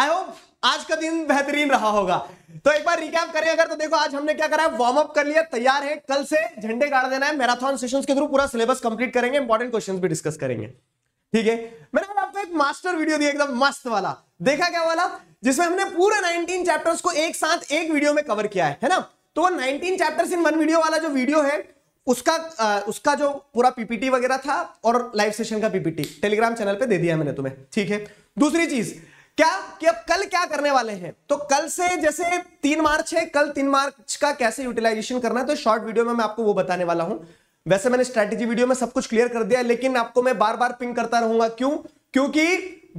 I hope आज का दिन बेहतरीन रहा होगा तो एक बार रिकैप करें अगर तो देखो आज हमने क्या करा है वार्म अप कर लिया तैयार है कल से झंडे गाड़ देना है मैराथन सेशंस के थ्रू पूरा सिलेबस कंप्लीट करेंगे इंपॉर्टेंट क्वेश्चंस भी डिस्कस करेंगे ठीक है मैंने आपको एक मास्टर वीडियो दिया एकदम मस्त वाला देखा क्या वाला जिसमें हमने पूरे नाइनटीन चैप्टर्स को एक साथ एक वीडियो में कवर किया है है ना तो वो चैप्टर्स इन वन वीडियो वाला जो वीडियो है उसका आ, उसका जो पूरा पीपीटी वगैरह था और लाइव सेशन का पीपीटी टेलीग्राम चैनल पे दे दिया मैंने तुम्हें ठीक है दूसरी चीज क्या कि अब कल क्या करने वाले हैं तो कल से जैसे तीन मार्च है कल तीन मार्च का कैसे यूटिलाइजेशन करना है तो शॉर्ट वीडियो में मैं आपको वो बताने वाला हूं वैसे मैंने स्ट्रेटेजी वीडियो में सब कुछ क्लियर कर दिया लेकिन आपको मैं बार बार पिंग करता रहूंगा क्यों क्योंकि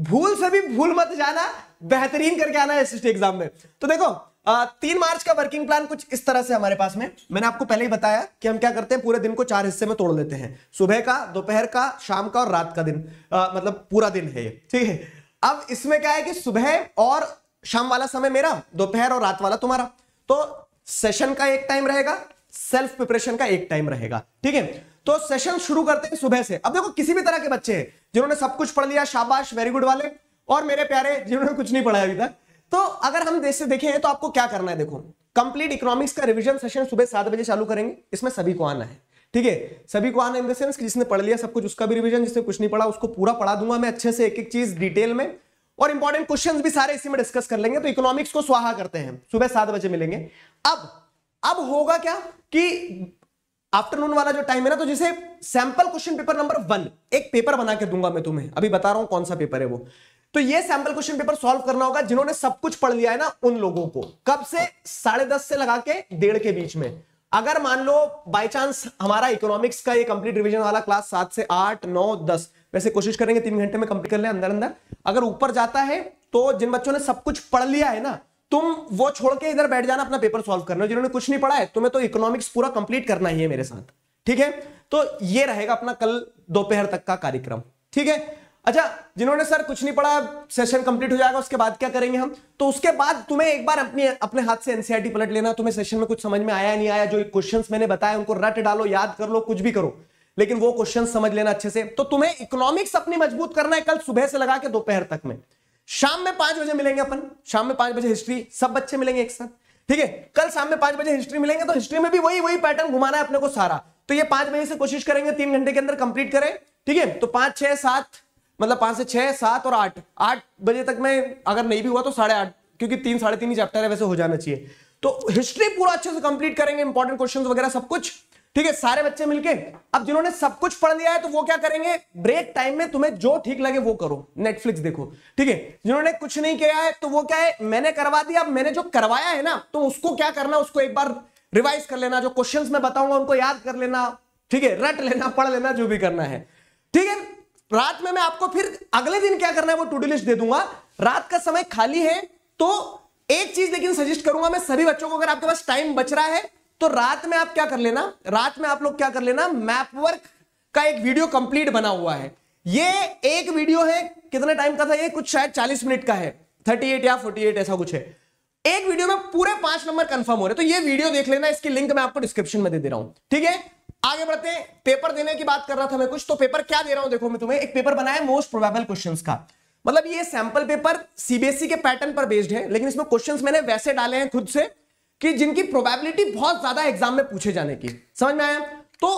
भूल से भी भूल मत जाना बेहतरीन करके आना है एसएसटी एग्जाम में तो देखो आ, तीन मार्च का वर्किंग प्लान कुछ इस तरह से हमारे पास में मैंने आपको पहले ही बताया कि हम क्या करते हैं पूरे दिन को चार हिस्से में तोड़ लेते हैं सुबह का दोपहर का शाम का और रात का दिन आ, मतलब पूरा दिन है ठीक है अब इसमें क्या है कि सुबह और शाम वाला समय मेरा दोपहर और रात वाला तुम्हारा तो सेशन का एक टाइम रहेगा सेल्फ प्रिपरेशन का एक टाइम रहेगा ठीक है तो सेशन शुरू करते हैं सुबह से अब देखो किसी भी तरह के बच्चे हैं जिन्होंने सब कुछ पढ़ लिया शाबाश वेरी गुड वाले और मेरे प्यारे जिन्होंने कुछ नहीं पढ़ाया अभी तक तो अगर हम देश से देखें तो आपको क्या करना है देखो कंप्लीट इकोनॉमिक्स का रिविजन सेशन सुबह सात बजे चालू करेंगे इसमें सभी को आना है ठीक है सभी को आना इन द सेंस जिसने पढ़ लिया सब कुछ उसका भी रिविजन जिसने कुछ नहीं पढ़ा उसको पूरा पढ़ा दूंगा मैं अच्छे से एक एक चीज डिटेल में और इंपॉर्टेंट क्वेश्चन भी सारे इसी में डिस्कस कर लेंगे तो इकोनॉमिक्स को स्वाहा करते हैं सुबह सात बजे मिलेंगे अब अब होगा क्या कि आफ्टरनून वाला जो टाइम है ना तो जिसे sample question paper number one एक पेपर बना के दूंगा मैं तुम्हें अभी बता रहा हूं कौन सा पेपर है वो तो ये सैंपल क्वेश्चन पेपर सॉल्व करना होगा जिन्होंने सब कुछ पढ़ लिया है ना उन लोगों को कब से साढ़े दस से लगा के डेढ़ के बीच में अगर मान लो बाय चांस हमारा इकोनॉमिक्स का ये कंप्लीट रिवीजन वाला क्लास सात से आठ नौ दस वैसे कोशिश करेंगे तीन घंटे में कंप्लीट कर ले अंदर अंदर अगर ऊपर जाता है तो जिन बच्चों ने सब कुछ पढ़ लिया है ना तुम वो छोड़ के इधर बैठ जाना अपना पेपर सॉल्व करना जिन्होंने कुछ नहीं पढ़ा है तुम्हें तो इकोनॉमिक्स पूरा कंप्लीट करना ही है मेरे साथ ठीक है तो ये रहेगा अपना कल दोपहर तक का कार्यक्रम ठीक है अच्छा जिन्होंने सर कुछ नहीं पढ़ा सेशन कंप्लीट हो जाएगा उसके बाद क्या करेंगे हम तो उसके बाद तुम्हें एक बार अपने अपने हाथ से एनसीआरटी पलट लेना तुम्हें सेशन में कुछ समझ में आया नहीं आया जो क्वेश्चंस मैंने बताया उनको रट डालो याद कर लो कुछ भी करो लेकिन वो क्वेश्चन समझ लेना अच्छे से तो तुम्हें इकोनॉमिक्स अपनी मजबूत करना है कल सुबह से लगा के दोपहर तक में शाम में पांच बजे मिलेंगे अपन शाम में पांच बजे हिस्ट्री सब बच्चे मिलेंगे एक साथ ठीक है कल शाम में पांच बजे हिस्ट्री मिलेंगे तो हिस्ट्री में भी वही वही पैटर्न घुमाना है अपने को सारा तो ये पांच बजे से कोशिश करेंगे तीन घंटे के अंदर कंप्लीट करें ठीक है तो पांच छह सात मतलब पांच से छह सात और आठ आठ बजे तक मैं अगर नहीं भी हुआ तो साढ़े आठ क्योंकि तीन साढ़े तीन ही चैप्टर है वैसे हो जाना चाहिए तो हिस्ट्री पूरा अच्छे से कंप्लीट करेंगे इंपॉर्टेंट क्वेश्चंस वगैरह सब कुछ ठीक है सारे बच्चे मिलके अब जिन्होंने सब कुछ पढ़ लिया है तो वो क्या करेंगे ब्रेक टाइम में तुम्हें जो ठीक लगे वो करो नेटफ्लिक्स देखो ठीक है जिन्होंने कुछ नहीं किया है तो वो क्या है मैंने करवा दिया अब मैंने जो करवाया है ना तो उसको क्या करना उसको एक बार रिवाइज कर लेना जो क्वेश्चंस मैं बताऊंगा उनको याद कर लेना ठीक है रट लेना पढ़ लेना जो भी करना है ठीक है रात में मैं आपको फिर अगले दिन क्या करना है वो टूडी लिस्ट दे दूंगा रात का समय खाली है तो एक चीज लेकिन सजेस्ट करूंगा मैं सभी बच्चों को अगर आपके पास टाइम बच रहा है तो रात में आप क्या कर लेना रात में आप लोग क्या कर लेना मैप वर्क का एक वीडियो कंप्लीट बना हुआ है ये एक वीडियो है कितने टाइम का था ये कुछ शायद 40 मिनट का है 38 या 48 ऐसा कुछ है एक वीडियो में पूरे पांच नंबर कंफर्म हो रहे तो ये वीडियो देख लेना इसकी लिंक मैं आपको डिस्क्रिप्शन में दे दे रहा हूं ठीक है आगे बढ़ते हैं पेपर देने की बात कर रहा था मैं कुछ तो पेपर क्या दे रहा हूं देखो मैं तुम्हें एक पेपर बनाया मोस्ट प्रोबेबल क्वेश्चन का मतलब ये सैंपल पेपर सीबीएसई के पैटर्न पर बेस्ड है लेकिन इसमें क्वेश्चन मैंने वैसे डाले हैं खुद से कि जिनकी प्रोबेबिलिटी बहुत ज्यादा एग्जाम में पूछे जाने की समझ में आया तो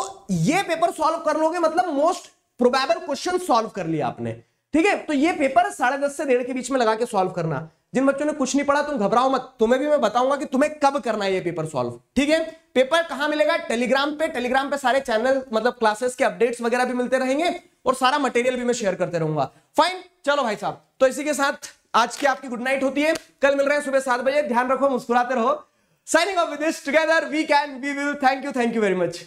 ये पेपर सॉल्व कर लोगे मतलब मोस्ट प्रोबेबल क्वेश्चन सॉल्व कर लिया आपने ठीक है तो ये पेपर साढ़े दस से डेढ़ के बीच में लगा के सॉल्व करना जिन बच्चों ने कुछ नहीं पढ़ा तुम घबराओ मत तुम्हें भी मैं बताऊंगा कि तुम्हें कब करना है ये पेपर सॉल्व ठीक है पेपर कहां मिलेगा टेलीग्राम पे टेलीग्राम पे सारे चैनल मतलब क्लासेस के अपडेट्स वगैरह भी मिलते रहेंगे और सारा मटेरियल भी मैं शेयर करते रहूंगा फाइन चलो भाई साहब तो इसी के साथ आज की आपकी गुड नाइट होती है कल मिल रहे हैं सुबह सात बजे ध्यान रखो मुस्कुराते रहो signing off with together we can we will thank you thank you very much